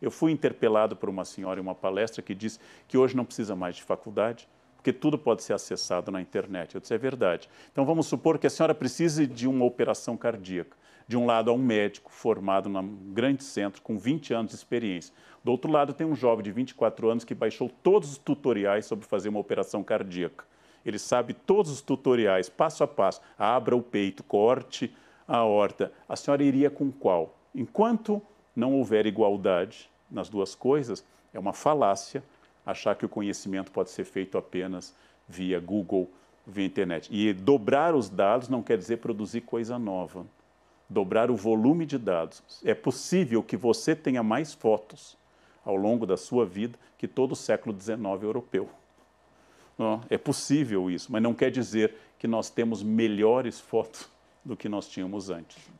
Eu fui interpelado por uma senhora em uma palestra que disse que hoje não precisa mais de faculdade, porque tudo pode ser acessado na internet. Eu disse, é verdade. Então vamos supor que a senhora precise de uma operação cardíaca. De um lado, há um médico formado num grande centro com 20 anos de experiência. Do outro lado, tem um jovem de 24 anos que baixou todos os tutoriais sobre fazer uma operação cardíaca. Ele sabe todos os tutoriais, passo a passo. Abra o peito, corte a horta. A senhora iria com qual? Enquanto não houver igualdade nas duas coisas, é uma falácia achar que o conhecimento pode ser feito apenas via Google, via internet. E dobrar os dados não quer dizer produzir coisa nova. Dobrar o volume de dados. É possível que você tenha mais fotos ao longo da sua vida que todo o século XIX europeu. é possível isso, mas não quer dizer que nós temos melhores fotos do que nós tínhamos antes.